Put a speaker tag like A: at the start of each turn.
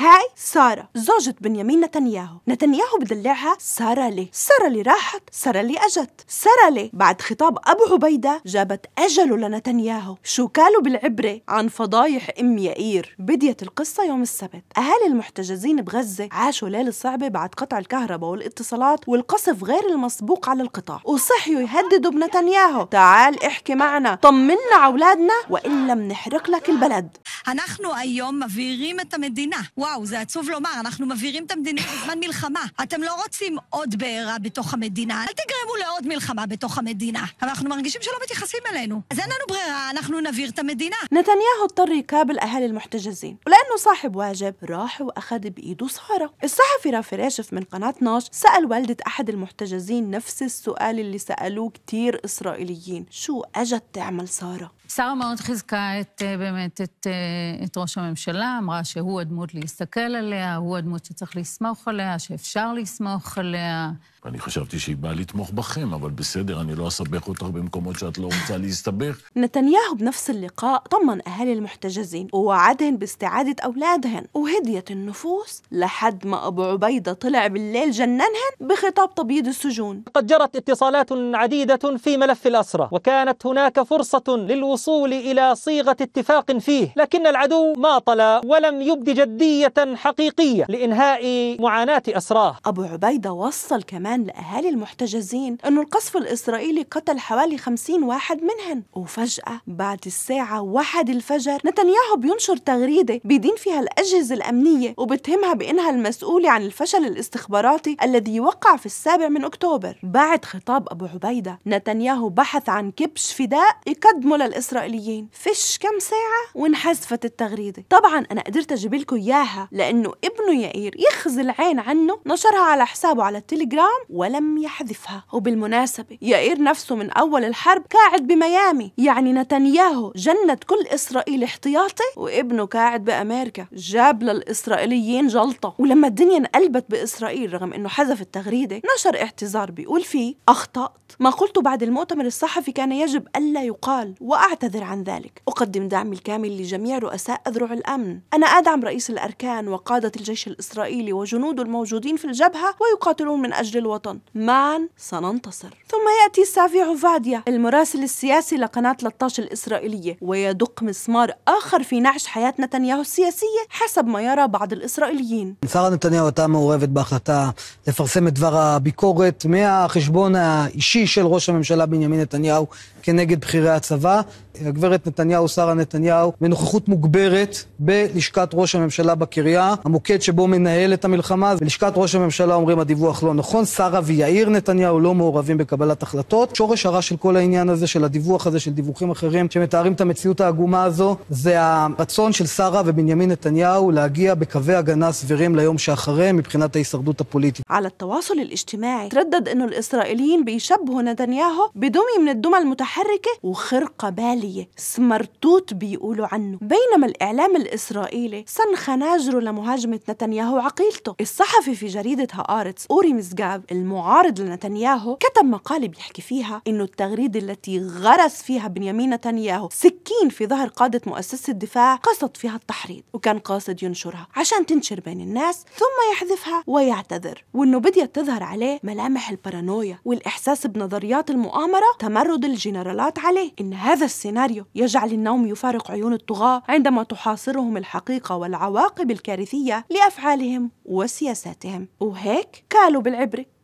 A: هاي سارة زوجة بنيامين نتنياهو نتنياهو بدلعها سارة لي سارة لي راحت سارة لي أجت سارة لي بعد خطاب أبو عبيدة جابت أجله لنتنياهو شو قالوا بالعبرة عن فضايح أم يائير بديت القصة يوم السبت أهالي المحتجزين بغزة عاشوا ليلة صعبة بعد قطع الكهرباء والاتصالات والقصف غير المسبوق على القطاع وصحيوا يهددوا بنتنياهو تعال احكي معنا طمنا على أولادنا وإلا منحرق لك البلد אנחנו היום מבעירים את המדינה. וואו, זה עצוב לומר, אנחנו מבעירים את המדינה בזמן מלחמה. אתם לא רוצים עוד בעירה בתוך המדינה, אל תגרמו לעוד מלחמה בתוך המדינה. אבל אנחנו מרגישים שלא מתייחסים אלינו. אז אין לנו ברירה, אנחנו נבעיר את המדינה. נתניהו טרי اضطر يقابل أهالي المحتجزين ولأنه صاحب واجب راح وأخذ بإيده سحارة الصحفي رافي راشف من قناة ناش سأل والدة أحد المحتجزين نفس السؤال اللي سألوه كتير إسرائيليين شو أجت تعمل سارة؟
B: سارة מאוד חיזקה את באמת את את ראש הממשלה, אמרה שהוא הדמות להסתכל עליה, הוא הדמות שצריך לסמוך עליה, שאפשר לסמוך עליה. ואני חשבתי שהיא באה לתמוך בכם, אבל בסדר, אני לא אסבך אותך במקומות שאת לא רוצה להסתבך.
A: נתניהו בنفس اللقاء طمن أهالي المحتجزين ووعدهن باستعادة أولادهن وهديت النفوس لحد ما أبو عبيدة طلع بالليل جننهن بخطاب تبييض السجون قد جرت اتصالات عديدة في ملف الأسرة وكانت هناك فرصة للوصول إلى صيغة اتفاق فيه لكن العدو ماطل ولم يبدي جدية حقيقية لإنهاء معاناة أسراه أبو عبيدة وصل كمان كمان لأهالي المحتجزين أنه القصف الإسرائيلي قتل حوالي 50 واحد منهم وفجأة بعد الساعة واحد الفجر نتنياهو بينشر تغريدة بيدين فيها الأجهزة الأمنية وبتهمها بأنها المسؤولة عن الفشل الاستخباراتي الذي وقع في السابع من أكتوبر بعد خطاب أبو عبيدة نتنياهو بحث عن كبش فداء يقدمه للإسرائيليين فش كم ساعة وانحذفت التغريدة طبعا أنا قدرت أجيب لكم إياها لأنه ابنه يائير يخزي العين عنه نشرها على حسابه على التليجرام ترامب ولم يحذفها وبالمناسبة يائير نفسه من أول الحرب قاعد بميامي يعني نتنياهو جند كل إسرائيل احتياطي وابنه قاعد بأمريكا جاب للإسرائيليين جلطة ولما الدنيا انقلبت بإسرائيل رغم أنه حذف التغريدة نشر اعتذار بيقول فيه أخطأت ما قلته بعد المؤتمر الصحفي كان يجب ألا يقال وأعتذر عن ذلك أقدم دعمي الكامل لجميع رؤساء أذرع الأمن أنا أدعم رئيس الأركان وقادة الجيش الإسرائيلي وجنوده الموجودين في الجبهة ويقاتلون من أجل الوطن معا سننتصر ثم يأتي سافي عفاديا المراسل السياسي لقناة 13 الإسرائيلية ويدق مسمار آخر في نعش حياة نتنياهو السياسية حسب ما يرى بعض الإسرائيليين
B: שרה נתניהו הייתה מעורבת בהחלטה לפרסם את דבר הביקורת מהחשבון האישי של ראש הממשלה בנימין נתניהו כנגד בכירי הצבא. הגברת נתניהו, שרה נתניהו, בנוכחות מוגברת בלשכת ראש הממשלה בקריה, המוקד שבו מנהל את המלחמה, בלשכת ראש הממשלה אומרים הדיווח לא נכון. שרה ויאיר נתניהו לא מעורבים בקבלת החלטות. שורש הרע של כל העניין הזה, של הדיווח הזה, של דיווחים אחרים שמתארים את המציאות העגומה הזו, זה הרצון של שרה ובנימין נתניהו להגיע בקווי הגנה סבירים ליום שאחרי מבחינת ההישרדות הפוליטית.
A: على التواصل الاجتماعي تردد انه الاسرائيليين بيشبهوا نتنياهو بدمية من الدمى المتحركة وخرقة بالية سمرتوت بيقولوا عنه بينما الاعلام الاسرائيلي سن خناجره لمهاجمة نتنياهو عقيلته الصحفي في جريدة هآرتس أوري مزجاب المعارض لنتنياهو كتب مقالة بيحكي فيها إنه التغريدة التي غرس فيها بنيامين نتنياهو سكين في ظهر قادة مؤسسة الدفاع قصد فيها التحريض وكان قاصد ينشرها عشان تنشر بين الناس ثم يحذفها ويعتذر وإنه بديت تظهر عليه ملامح البارانويا والإحساس بنظريات المؤامرة تمرد الجنرالات عليه إن هذا السيناريو يجعل النوم يفارق عيون الطغاة عندما تحاصرهم الحقيقة والعواقب الكارثية لأفعالهم وسياساتهم وهيك قالوا بالعبرة